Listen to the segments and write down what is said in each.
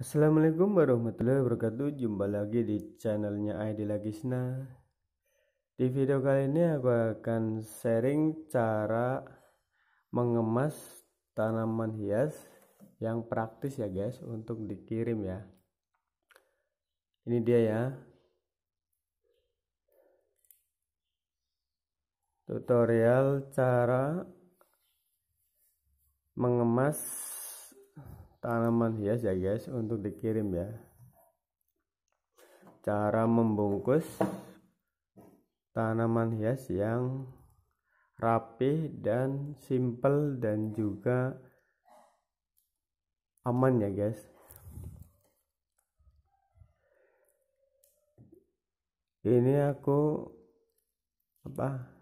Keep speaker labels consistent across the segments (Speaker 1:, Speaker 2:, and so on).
Speaker 1: Assalamualaikum warahmatullahi wabarakatuh Jumpa lagi di channelnya ID Lagisna. Di video kali ini aku akan sharing cara mengemas tanaman hias yang praktis ya guys untuk dikirim ya Ini dia ya Tutorial cara mengemas tanaman hias ya guys untuk dikirim ya cara membungkus tanaman hias yang rapi dan simple dan juga aman ya guys ini aku apa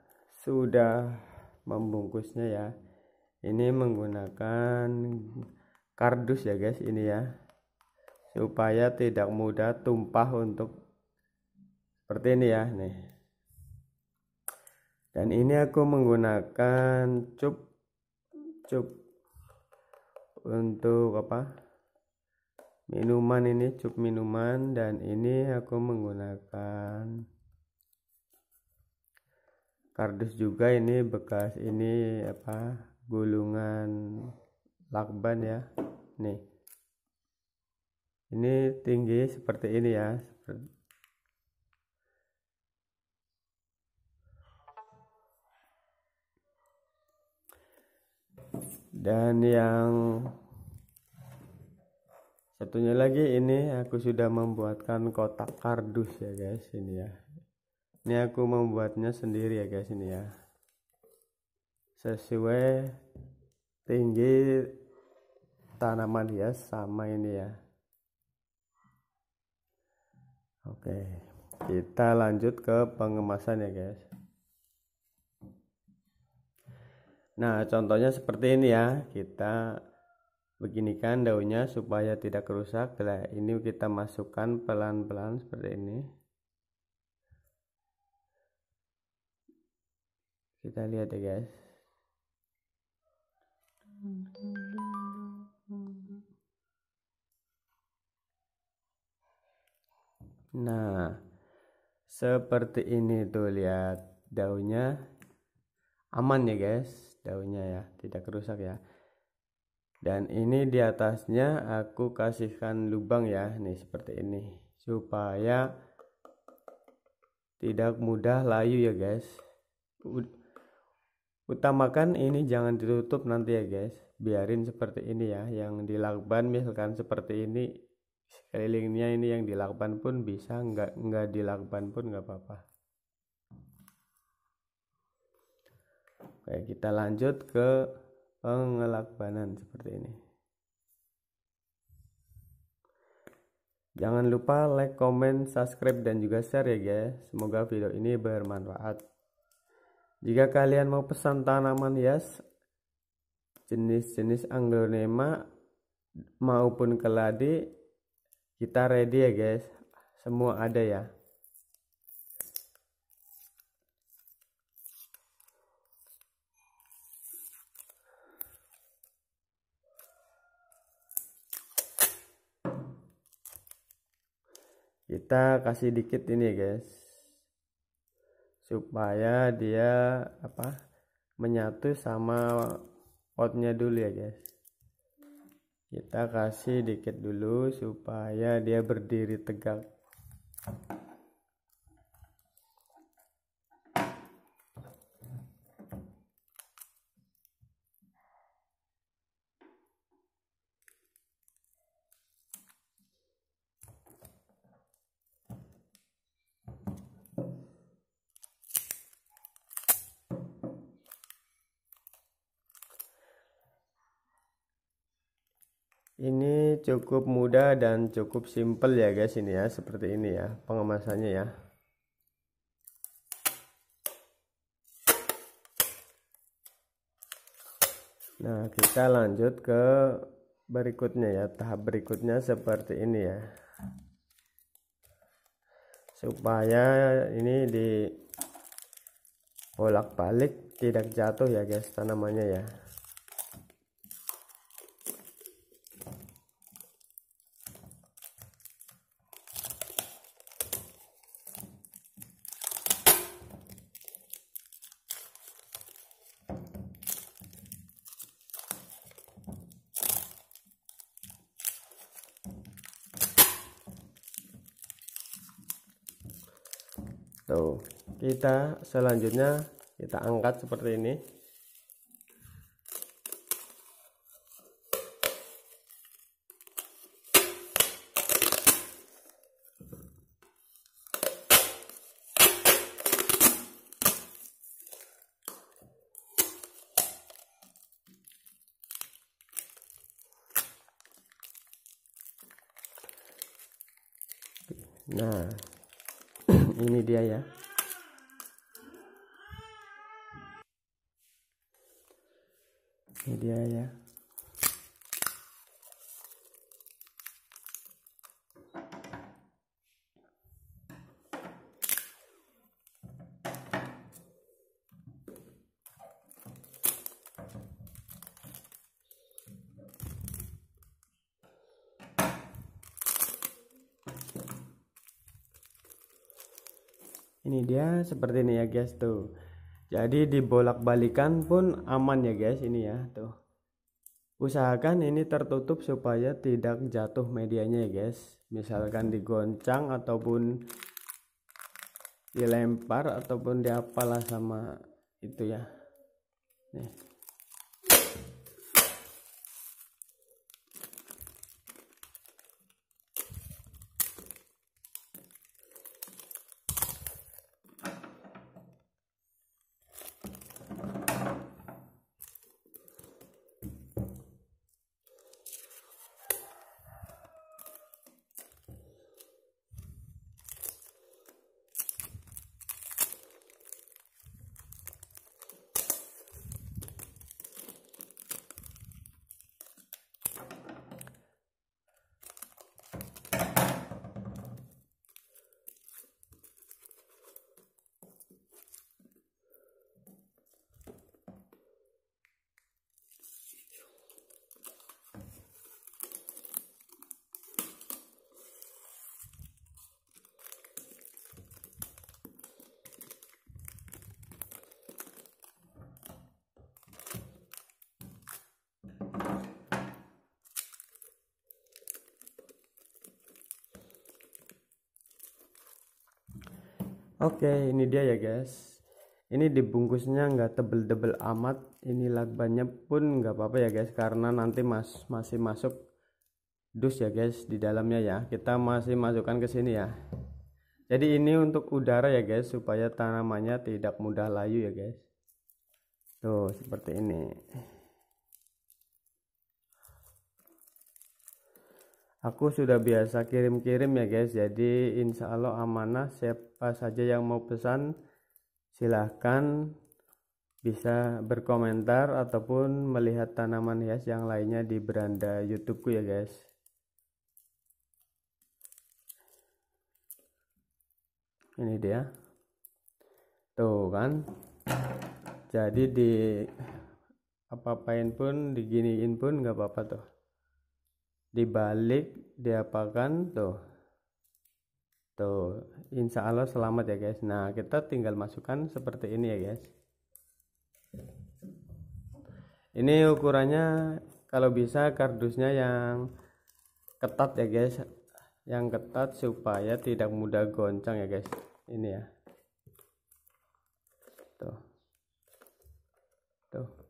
Speaker 1: sudah membungkusnya ya ini menggunakan kardus ya guys ini ya supaya tidak mudah tumpah untuk seperti ini ya nih dan ini aku menggunakan cup cup untuk apa minuman ini cup minuman dan ini aku menggunakan kardus juga ini bekas ini apa gulungan lakban ya nih ini tinggi seperti ini ya dan yang satunya lagi ini aku sudah membuatkan kotak kardus ya guys ini ya ini aku membuatnya sendiri ya guys ini ya sesuai tinggi tanaman hias ya, sama ini ya oke kita lanjut ke pengemasan ya guys nah contohnya seperti ini ya kita beginikan daunnya supaya tidak rusak nah ini kita masukkan pelan-pelan seperti ini kita lihat ya guys Nah, seperti ini tuh lihat daunnya aman ya guys, daunnya ya, tidak kerusak ya. Dan ini di atasnya aku kasihkan lubang ya, nih seperti ini supaya tidak mudah layu ya guys utamakan ini jangan ditutup nanti ya guys biarin seperti ini ya yang dilakukan misalkan seperti ini kelilingnya ini yang dilakukan pun bisa nggak nggak dilakban pun nggak apa-apa Oke kita lanjut ke pengelakbanan seperti ini jangan lupa like comment subscribe dan juga share ya guys semoga video ini bermanfaat jika kalian mau pesan tanaman hias jenis-jenis anglonema maupun keladi, kita ready ya guys. Semua ada ya. Kita kasih dikit ini ya guys supaya dia apa menyatu sama potnya dulu ya guys kita kasih dikit dulu supaya dia berdiri tegak ini cukup mudah dan cukup simple ya guys ini ya seperti ini ya pengemasannya ya nah kita lanjut ke berikutnya ya tahap berikutnya seperti ini ya supaya ini di bolak-balik tidak jatuh ya guys tanamannya ya kita selanjutnya kita angkat seperti ini Nah, ini dia ya. ini dia ya ini dia seperti ini ya guys tuh jadi dibolak-balikan pun aman ya guys ini ya tuh usahakan ini tertutup supaya tidak jatuh medianya ya guys misalkan digoncang ataupun dilempar ataupun diapalah sama itu ya nih Oke, okay, ini dia ya guys. Ini dibungkusnya nggak tebel-tebel amat. Ini lakbannya pun nggak apa-apa ya guys, karena nanti mas masih masuk dus ya guys di dalamnya ya. Kita masih masukkan ke sini ya. Jadi ini untuk udara ya guys, supaya tanamannya tidak mudah layu ya guys. Tuh seperti ini. aku sudah biasa kirim-kirim ya guys jadi insya Allah amanah siapa saja yang mau pesan silahkan bisa berkomentar ataupun melihat tanaman hias yang lainnya di beranda YouTube-ku ya guys ini dia tuh kan jadi di apa-apain pun diginiin pun gak apa-apa tuh dibalik diapakan tuh tuh insya Allah selamat ya guys nah kita tinggal masukkan seperti ini ya guys ini ukurannya kalau bisa kardusnya yang ketat ya guys yang ketat supaya tidak mudah goncang ya guys ini ya tuh tuh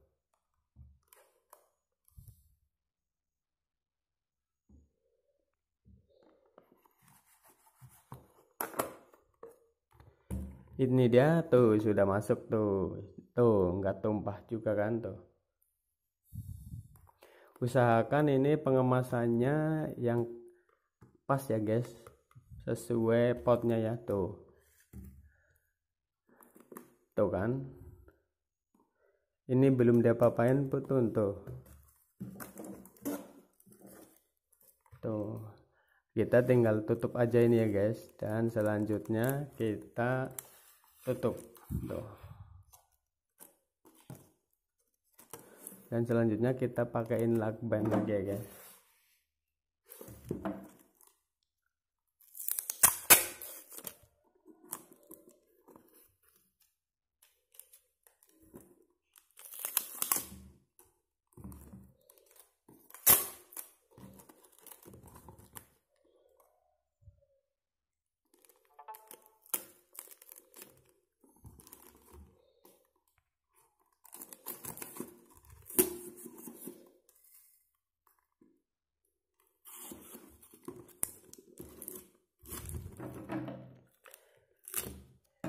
Speaker 1: ini dia tuh sudah masuk tuh tuh nggak tumpah juga kan tuh usahakan ini pengemasannya yang pas ya guys sesuai potnya ya tuh tuh kan ini belum diapa-apain putun tuh tuh kita tinggal tutup aja ini ya guys dan selanjutnya kita tutup tuh dan selanjutnya kita pakaiin lakban lagi ya guys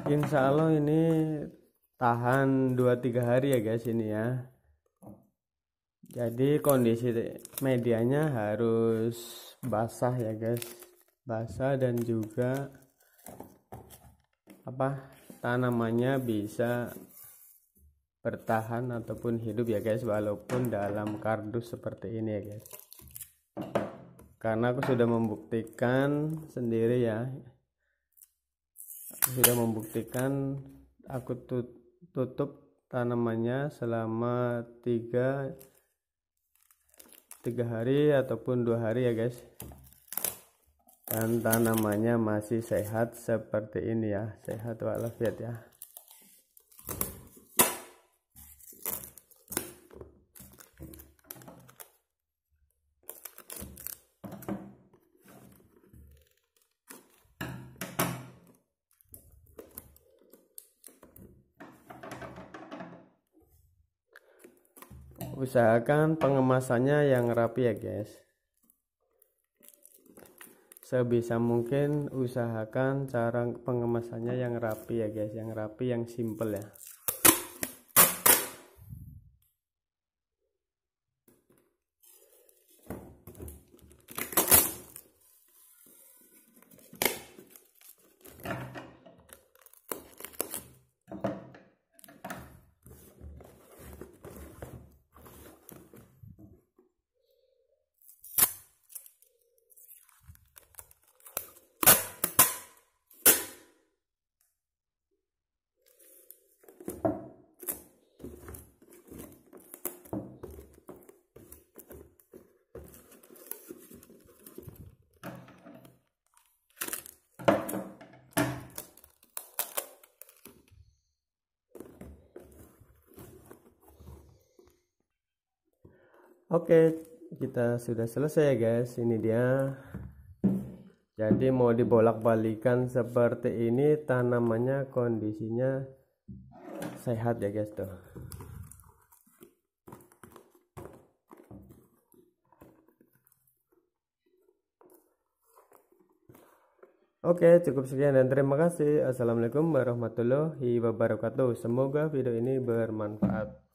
Speaker 1: Insya Allah ini tahan 2-3 hari ya guys ini ya jadi kondisi medianya harus basah ya guys basah dan juga apa tanamannya bisa bertahan ataupun hidup ya guys walaupun dalam kardus seperti ini ya guys karena aku sudah membuktikan sendiri ya sudah membuktikan aku tutup tanamannya selama tiga tiga hari ataupun dua hari ya guys dan tanamannya masih sehat seperti ini ya sehat walafiat ya usahakan pengemasannya yang rapi ya guys sebisa mungkin usahakan cara pengemasannya yang rapi ya guys yang rapi yang simple ya Oke, kita sudah selesai ya guys. Ini dia. Jadi mau dibolak-balikan seperti ini tanamannya kondisinya sehat ya guys tuh. Oke, cukup sekian dan terima kasih. Assalamualaikum warahmatullahi wabarakatuh. Semoga video ini bermanfaat.